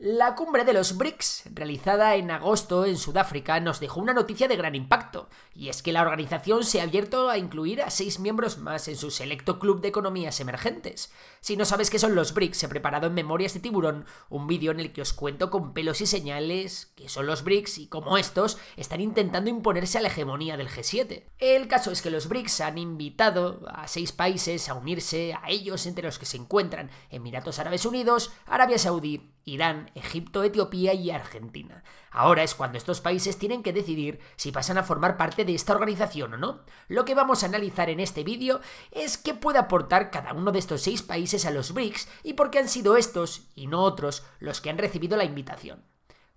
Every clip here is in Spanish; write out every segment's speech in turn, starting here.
La cumbre de los BRICS, realizada en agosto en Sudáfrica, nos dejó una noticia de gran impacto, y es que la organización se ha abierto a incluir a seis miembros más en su selecto club de economías emergentes. Si no sabes qué son los BRICS, he preparado en Memorias de Tiburón un vídeo en el que os cuento con pelos y señales qué son los BRICS y cómo estos están intentando imponerse a la hegemonía del G7. El caso es que los BRICS han invitado a seis países a unirse a ellos, entre los que se encuentran Emiratos Árabes Unidos, Arabia Saudí, Irán, Egipto, Etiopía y Argentina. Ahora es cuando estos países tienen que decidir si pasan a formar parte de esta organización o no. Lo que vamos a analizar en este vídeo es qué puede aportar cada uno de estos seis países a los BRICS y por qué han sido estos, y no otros, los que han recibido la invitación.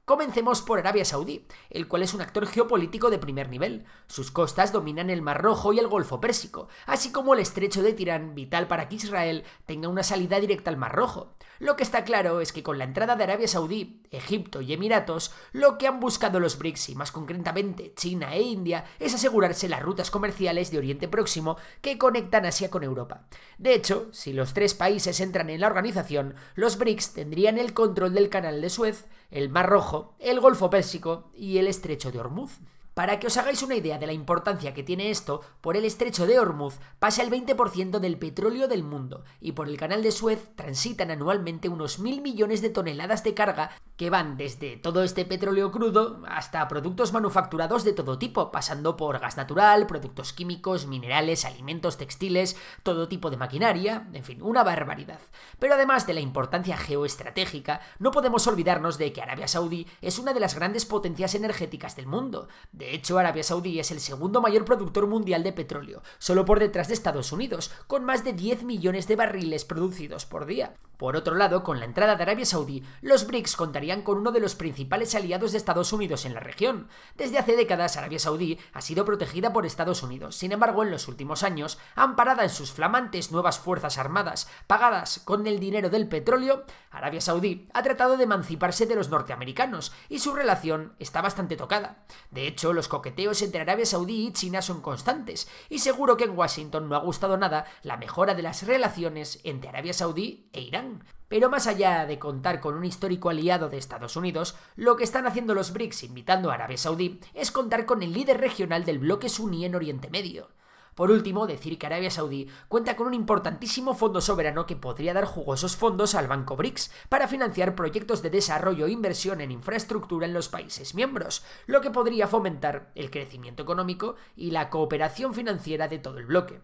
Comencemos por Arabia Saudí, el cual es un actor geopolítico de primer nivel. Sus costas dominan el Mar Rojo y el Golfo Pérsico, así como el estrecho de Tirán, vital para que Israel tenga una salida directa al Mar Rojo. Lo que está claro es que con la entrada de Arabia Saudí, Egipto y Emiratos, lo que han buscado los BRICS y más concretamente China e India es asegurarse las rutas comerciales de Oriente Próximo que conectan Asia con Europa. De hecho, si los tres países entran en la organización, los BRICS tendrían el control del Canal de Suez, el Mar Rojo, el Golfo Pérsico y el Estrecho de Hormuz. Para que os hagáis una idea de la importancia que tiene esto, por el estrecho de Hormuz pasa el 20% del petróleo del mundo y por el canal de Suez transitan anualmente unos mil millones de toneladas de carga que van desde todo este petróleo crudo hasta productos manufacturados de todo tipo, pasando por gas natural, productos químicos, minerales, alimentos, textiles, todo tipo de maquinaria, en fin, una barbaridad. Pero además de la importancia geoestratégica, no podemos olvidarnos de que Arabia Saudí es una de las grandes potencias energéticas del mundo. De de hecho, Arabia Saudí es el segundo mayor productor mundial de petróleo, solo por detrás de Estados Unidos, con más de 10 millones de barriles producidos por día. Por otro lado, con la entrada de Arabia Saudí, los BRICS contarían con uno de los principales aliados de Estados Unidos en la región. Desde hace décadas, Arabia Saudí ha sido protegida por Estados Unidos. Sin embargo, en los últimos años, amparada en sus flamantes nuevas fuerzas armadas, pagadas con el dinero del petróleo, Arabia Saudí ha tratado de emanciparse de los norteamericanos y su relación está bastante tocada. De hecho, los coqueteos entre Arabia Saudí y China son constantes, y seguro que en Washington no ha gustado nada la mejora de las relaciones entre Arabia Saudí e Irán. Pero más allá de contar con un histórico aliado de Estados Unidos, lo que están haciendo los BRICS invitando a Arabia Saudí es contar con el líder regional del bloque suní en Oriente Medio. Por último, decir que Arabia Saudí cuenta con un importantísimo fondo soberano que podría dar jugosos fondos al Banco BRICS para financiar proyectos de desarrollo e inversión en infraestructura en los países miembros, lo que podría fomentar el crecimiento económico y la cooperación financiera de todo el bloque.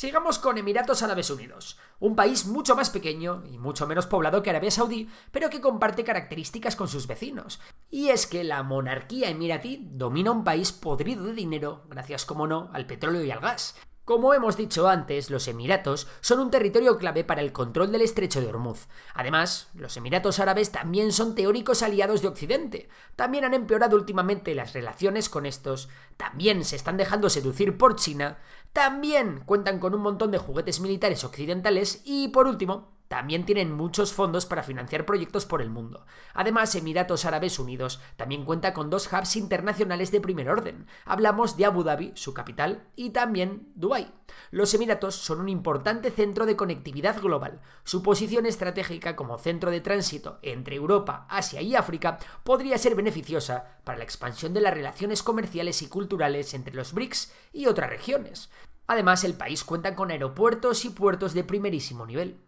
Sigamos con Emiratos Árabes Unidos, un país mucho más pequeño y mucho menos poblado que Arabia Saudí, pero que comparte características con sus vecinos. Y es que la monarquía emiratí domina un país podrido de dinero, gracias como no al petróleo y al gas, como hemos dicho antes, los Emiratos son un territorio clave para el control del estrecho de Hormuz. Además, los Emiratos Árabes también son teóricos aliados de Occidente. También han empeorado últimamente las relaciones con estos, también se están dejando seducir por China, también cuentan con un montón de juguetes militares occidentales y, por último, también tienen muchos fondos para financiar proyectos por el mundo. Además, Emiratos Árabes Unidos también cuenta con dos hubs internacionales de primer orden. Hablamos de Abu Dhabi, su capital, y también Dubái. Los Emiratos son un importante centro de conectividad global. Su posición estratégica como centro de tránsito entre Europa, Asia y África podría ser beneficiosa para la expansión de las relaciones comerciales y culturales entre los BRICS y otras regiones. Además, el país cuenta con aeropuertos y puertos de primerísimo nivel.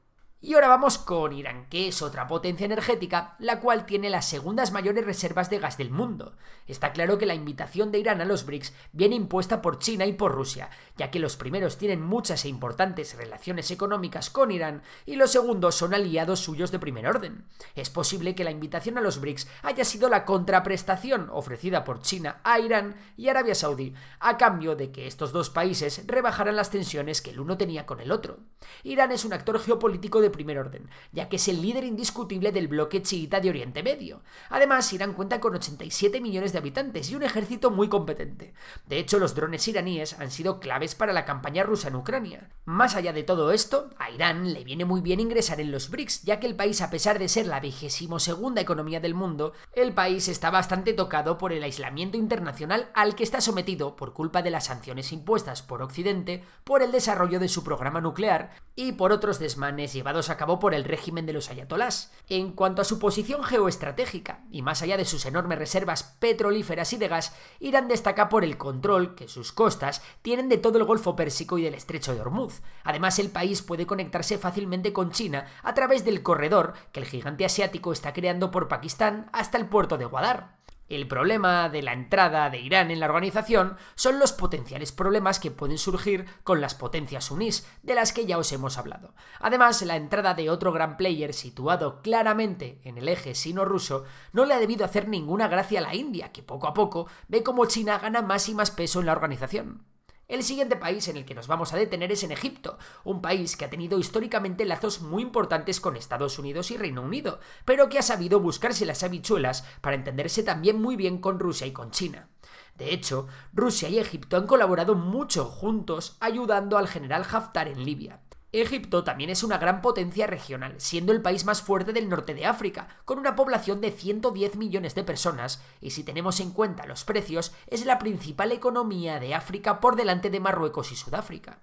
Y ahora vamos con Irán, que es otra potencia energética, la cual tiene las segundas mayores reservas de gas del mundo. Está claro que la invitación de Irán a los BRICS viene impuesta por China y por Rusia, ya que los primeros tienen muchas e importantes relaciones económicas con Irán y los segundos son aliados suyos de primer orden. Es posible que la invitación a los BRICS haya sido la contraprestación ofrecida por China a Irán y Arabia Saudí, a cambio de que estos dos países rebajaran las tensiones que el uno tenía con el otro. Irán es un actor geopolítico de primer orden, ya que es el líder indiscutible del bloque chiita de Oriente Medio. Además, Irán cuenta con 87 millones de habitantes y un ejército muy competente. De hecho, los drones iraníes han sido claves para la campaña rusa en Ucrania. Más allá de todo esto, a Irán le viene muy bien ingresar en los BRICS, ya que el país, a pesar de ser la vigésimo segunda economía del mundo, el país está bastante tocado por el aislamiento internacional al que está sometido por culpa de las sanciones impuestas por Occidente por el desarrollo de su programa nuclear y por otros desmanes llevados Acabó por el régimen de los ayatolás. En cuanto a su posición geoestratégica, y más allá de sus enormes reservas petrolíferas y de gas, Irán destaca por el control que sus costas tienen de todo el Golfo Pérsico y del Estrecho de Hormuz. Además, el país puede conectarse fácilmente con China a través del corredor que el gigante asiático está creando por Pakistán hasta el puerto de Guadar. El problema de la entrada de Irán en la organización son los potenciales problemas que pueden surgir con las potencias unís de las que ya os hemos hablado. Además, la entrada de otro gran player situado claramente en el eje sino-ruso no le ha debido hacer ninguna gracia a la India, que poco a poco ve cómo China gana más y más peso en la organización. El siguiente país en el que nos vamos a detener es en Egipto, un país que ha tenido históricamente lazos muy importantes con Estados Unidos y Reino Unido, pero que ha sabido buscarse las habichuelas para entenderse también muy bien con Rusia y con China. De hecho, Rusia y Egipto han colaborado mucho juntos ayudando al general Haftar en Libia. Egipto también es una gran potencia regional, siendo el país más fuerte del norte de África, con una población de 110 millones de personas, y si tenemos en cuenta los precios, es la principal economía de África por delante de Marruecos y Sudáfrica.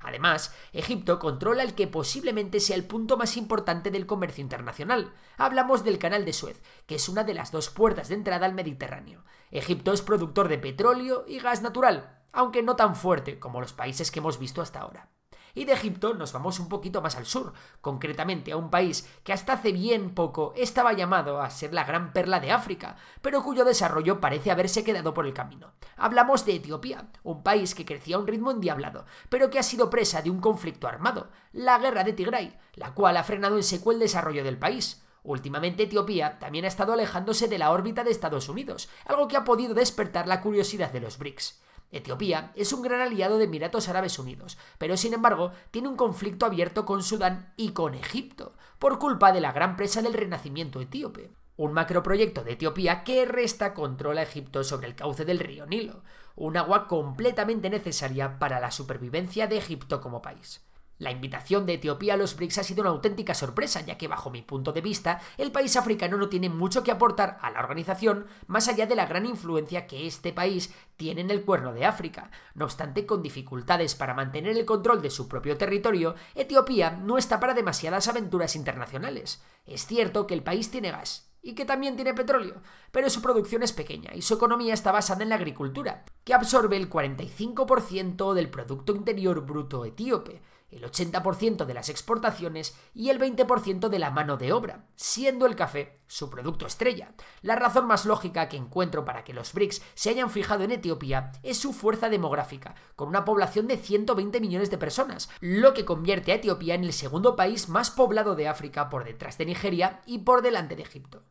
Además, Egipto controla el que posiblemente sea el punto más importante del comercio internacional. Hablamos del Canal de Suez, que es una de las dos puertas de entrada al Mediterráneo. Egipto es productor de petróleo y gas natural, aunque no tan fuerte como los países que hemos visto hasta ahora y de Egipto nos vamos un poquito más al sur, concretamente a un país que hasta hace bien poco estaba llamado a ser la gran perla de África, pero cuyo desarrollo parece haberse quedado por el camino. Hablamos de Etiopía, un país que crecía a un ritmo endiablado, pero que ha sido presa de un conflicto armado, la guerra de Tigray, la cual ha frenado en seco el desarrollo del país. Últimamente Etiopía también ha estado alejándose de la órbita de Estados Unidos, algo que ha podido despertar la curiosidad de los BRICS. Etiopía es un gran aliado de Emiratos Árabes Unidos, pero sin embargo tiene un conflicto abierto con Sudán y con Egipto, por culpa de la gran presa del Renacimiento etíope un macroproyecto de Etiopía que resta control a Egipto sobre el cauce del río Nilo, un agua completamente necesaria para la supervivencia de Egipto como país. La invitación de Etiopía a los BRICS ha sido una auténtica sorpresa, ya que bajo mi punto de vista, el país africano no tiene mucho que aportar a la organización, más allá de la gran influencia que este país tiene en el cuerno de África. No obstante, con dificultades para mantener el control de su propio territorio, Etiopía no está para demasiadas aventuras internacionales. Es cierto que el país tiene gas, y que también tiene petróleo, pero su producción es pequeña y su economía está basada en la agricultura, que absorbe el 45% del Producto Interior Bruto etíope el 80% de las exportaciones y el 20% de la mano de obra, siendo el café su producto estrella. La razón más lógica que encuentro para que los BRICS se hayan fijado en Etiopía es su fuerza demográfica, con una población de 120 millones de personas, lo que convierte a Etiopía en el segundo país más poblado de África por detrás de Nigeria y por delante de Egipto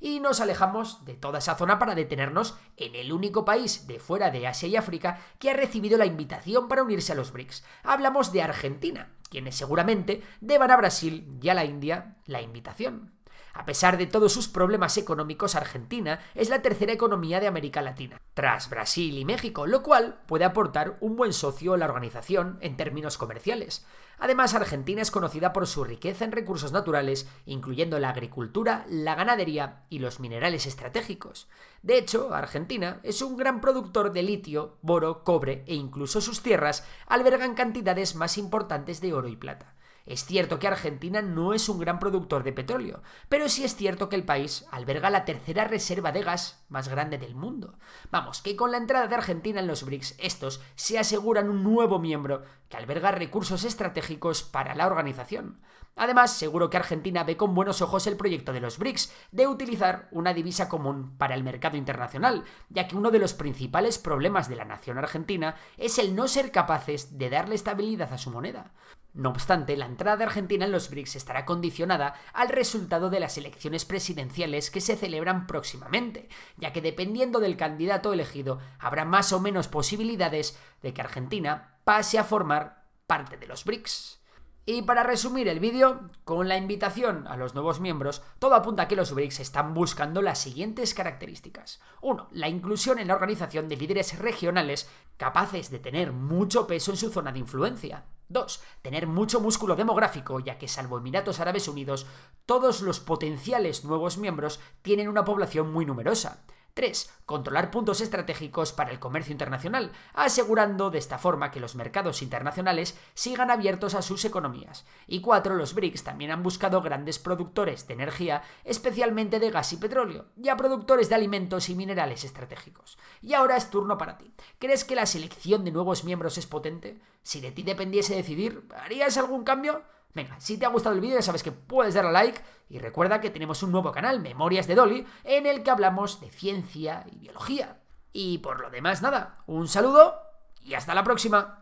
y nos alejamos de toda esa zona para detenernos en el único país de fuera de Asia y África que ha recibido la invitación para unirse a los BRICS. Hablamos de Argentina, quienes seguramente deban a Brasil y a la India la invitación. A pesar de todos sus problemas económicos, Argentina es la tercera economía de América Latina, tras Brasil y México, lo cual puede aportar un buen socio a la organización en términos comerciales. Además, Argentina es conocida por su riqueza en recursos naturales, incluyendo la agricultura, la ganadería y los minerales estratégicos. De hecho, Argentina es un gran productor de litio, boro, cobre e incluso sus tierras albergan cantidades más importantes de oro y plata. Es cierto que Argentina no es un gran productor de petróleo, pero sí es cierto que el país alberga la tercera reserva de gas más grande del mundo. Vamos, que con la entrada de Argentina en los BRICS, estos se aseguran un nuevo miembro que alberga recursos estratégicos para la organización. Además, seguro que Argentina ve con buenos ojos el proyecto de los BRICS de utilizar una divisa común para el mercado internacional, ya que uno de los principales problemas de la nación argentina es el no ser capaces de darle estabilidad a su moneda. No obstante, la entrada de Argentina en los BRICS estará condicionada al resultado de las elecciones presidenciales que se celebran próximamente, ya que dependiendo del candidato elegido habrá más o menos posibilidades de que Argentina pase a formar parte de los BRICS. Y para resumir el vídeo, con la invitación a los nuevos miembros, todo apunta a que los BRICS están buscando las siguientes características. 1. La inclusión en la organización de líderes regionales capaces de tener mucho peso en su zona de influencia. 2. Tener mucho músculo demográfico, ya que salvo Emiratos Árabes Unidos, todos los potenciales nuevos miembros tienen una población muy numerosa. 3. Controlar puntos estratégicos para el comercio internacional, asegurando de esta forma que los mercados internacionales sigan abiertos a sus economías. Y 4. Los BRICS también han buscado grandes productores de energía, especialmente de gas y petróleo, y a productores de alimentos y minerales estratégicos. Y ahora es turno para ti. ¿Crees que la selección de nuevos miembros es potente? Si de ti dependiese decidir, ¿harías algún cambio? Venga, si te ha gustado el vídeo ya sabes que puedes darle a like y recuerda que tenemos un nuevo canal, Memorias de Dolly, en el que hablamos de ciencia y biología. Y por lo demás, nada, un saludo y hasta la próxima.